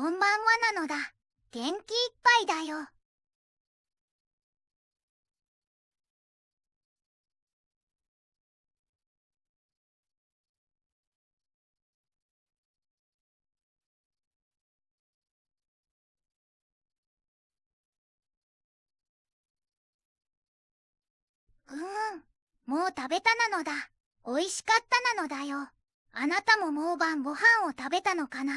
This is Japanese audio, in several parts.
こんばんはなのだ。元気いっぱいだよ。うん、もう食べたなのだ。美味しかったなのだよ。あなたももう晩ご飯を食べたのかな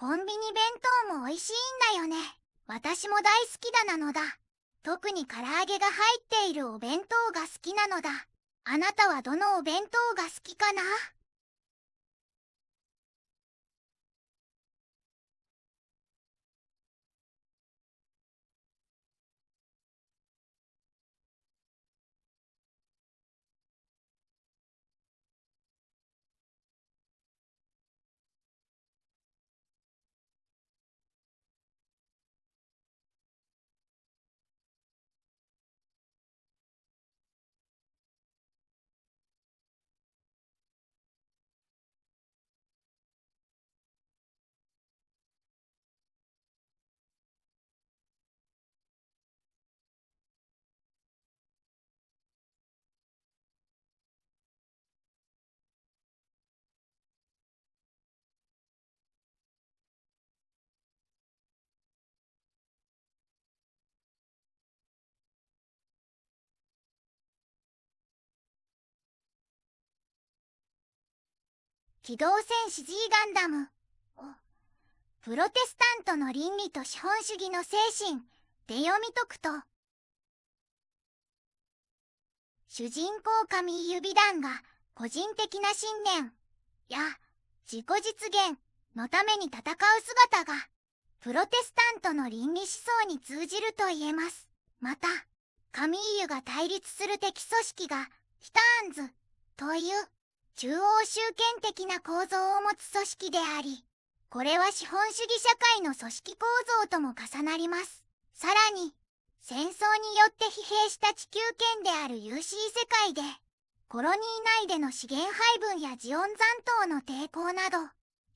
コンビニ弁当も美味しいんだよね。私も大好きだなのだ。特に唐揚げが入っているお弁当が好きなのだ。あなたはどのお弁当が好きかな機動戦士 G ガンダム。プロテスタントの倫理と資本主義の精神で読み解くと、主人公神指団が個人的な信念や自己実現のために戦う姿が、プロテスタントの倫理思想に通じると言えます。また、カミーユが対立する敵組織が、ヒターンズという中央集権的な構造を持つ組織であり、これは資本主義社会の組織構造とも重なります。さらに、戦争によって疲弊した地球圏である UC 世界で、コロニー内での資源配分やジオン残党の抵抗など、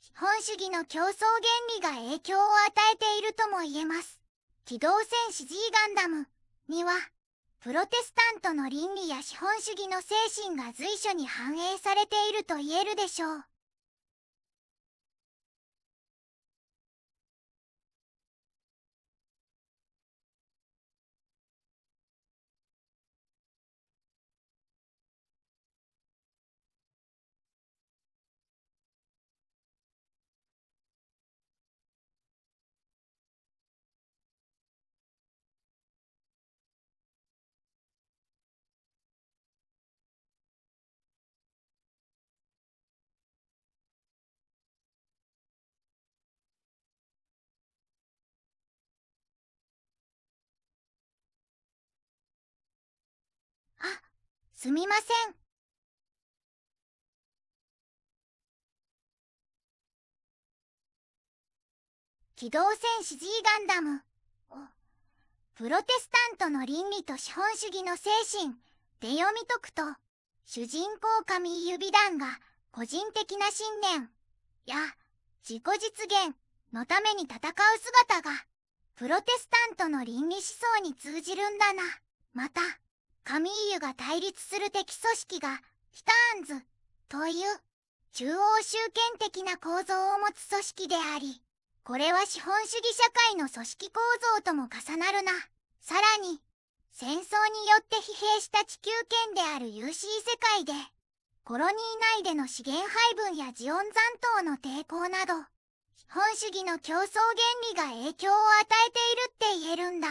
資本主義の競争原理が影響を与えているとも言えます。機動戦士 G ガンダムには、プロテスタントの倫理や資本主義の精神が随所に反映されていると言えるでしょう。すみません。機動戦士 G ガンダム。プロテスタントの倫理と資本主義の精神、で読み解くと、主人公神指団が個人的な信念や自己実現のために戦う姿が、プロテスタントの倫理思想に通じるんだな。また、カミーユが対立する敵組織がヒターンズという中央集権的な構造を持つ組織でありこれは資本主義社会の組織構造とも重なるなさらに戦争によって疲弊した地球圏である UC 世界でコロニー内での資源配分やジオン残党の抵抗など資本主義の競争原理が影響を与えているって言えるんだ。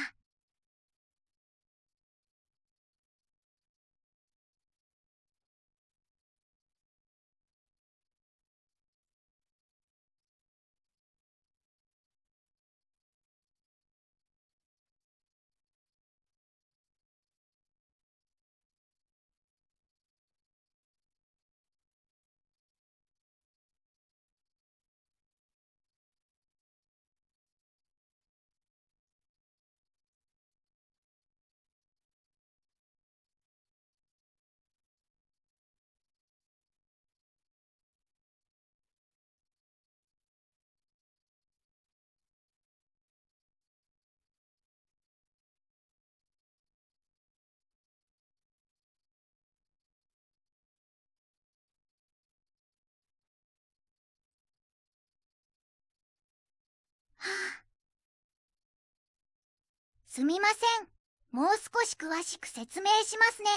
すみません。もう少し詳しく説明しますね。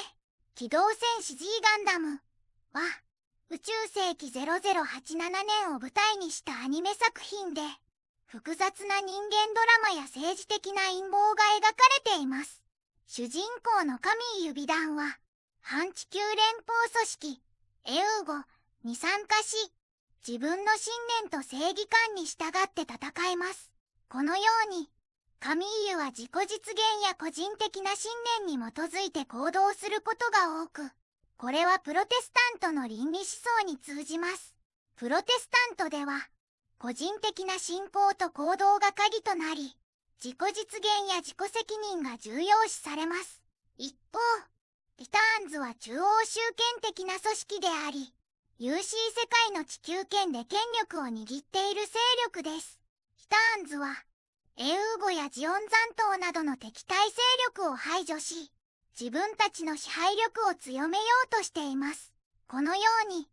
機動戦士 G ガンダムは、宇宙世紀0087年を舞台にしたアニメ作品で、複雑な人間ドラマや政治的な陰謀が描かれています。主人公の神指団は、反地球連邦組織、エウゴに参加し、自分の信念と正義感に従って戦います。このように、カミーユは自己実現や個人的な信念に基づいて行動することが多く、これはプロテスタントの倫理思想に通じます。プロテスタントでは、個人的な信仰と行動が鍵となり、自己実現や自己責任が重要視されます。一方、リターンズは中央集権的な組織であり、UC 世界の地球圏で権力を握っている勢力です。リターンズは、エウーゴやジオン残党などの敵対勢力を排除し、自分たちの支配力を強めようとしています。このように、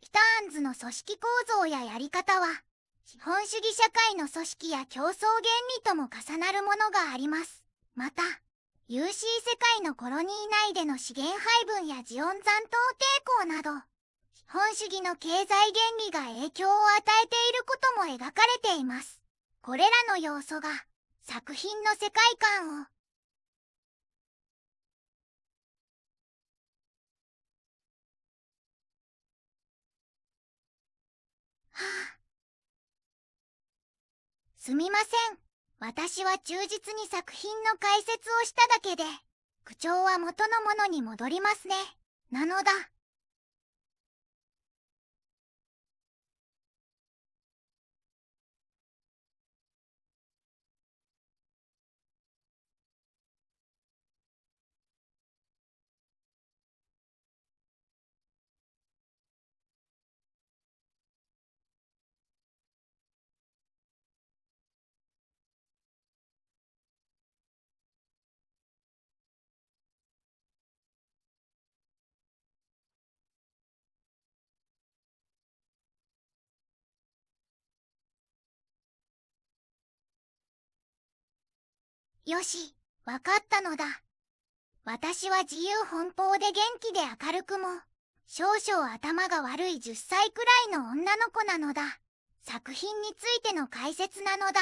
ヒターンズの組織構造ややり方は、資本主義社会の組織や競争原理とも重なるものがあります。また、UC 世界のコロニー内での資源配分やジオン残党抵抗など、資本主義の経済原理が影響を与えていることも描かれています。これらの要素が作品の世界観をすみません。私は忠実に作品の解説をしただけで、口調は元のものに戻りますね。なのだ。よし、わかったのだ。私は自由奔放で元気で明るくも、少々頭が悪い10歳くらいの女の子なのだ。作品についての解説なのだ。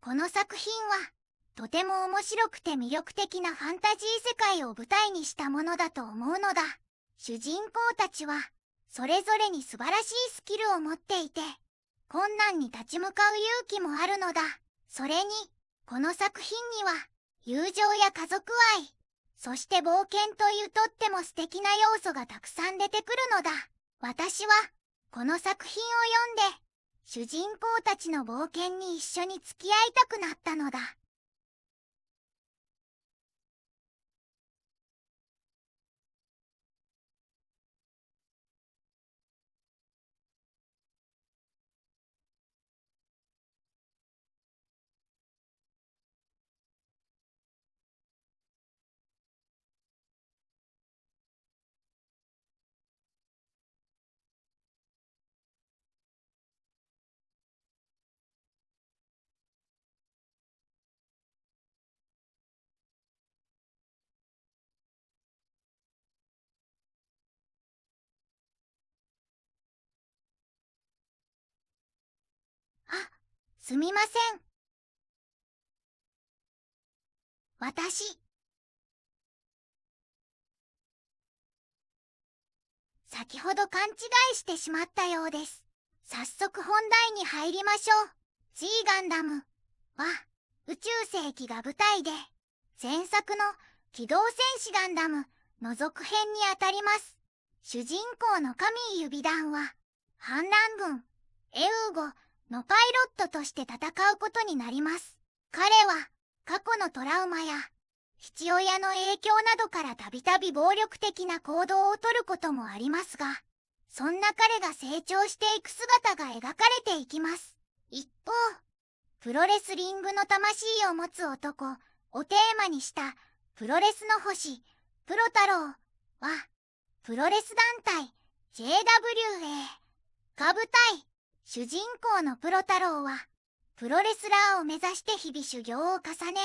この作品は、とても面白くて魅力的なファンタジー世界を舞台にしたものだと思うのだ。主人公たちは、それぞれに素晴らしいスキルを持っていて、困難に立ち向かう勇気もあるのだ。それに、この作品には友情や家族愛そして冒険というとっても素敵な要素がたくさん出てくるのだ私はこの作品を読んで主人公たちの冒険に一緒に付き合いたくなったのだすみません。私。先ほど勘違いしてしまったようです。早速本題に入りましょう。G ガンダムは宇宙世紀が舞台で、前作の機動戦士ガンダムの続編にあたります。主人公の神指団は、反乱軍、エウーゴ、のパイロットとして戦うことになります彼は過去のトラウマや父親の影響などからたびたび暴力的な行動をとることもありますがそんな彼が成長していく姿が描かれていきます一方プロレスリングの魂を持つ男をテーマにしたプロレスの星プロ太郎はプロレス団体 JWA 下部隊主人公のプロ太郎は、プロレスラーを目指して日々修行を重ね、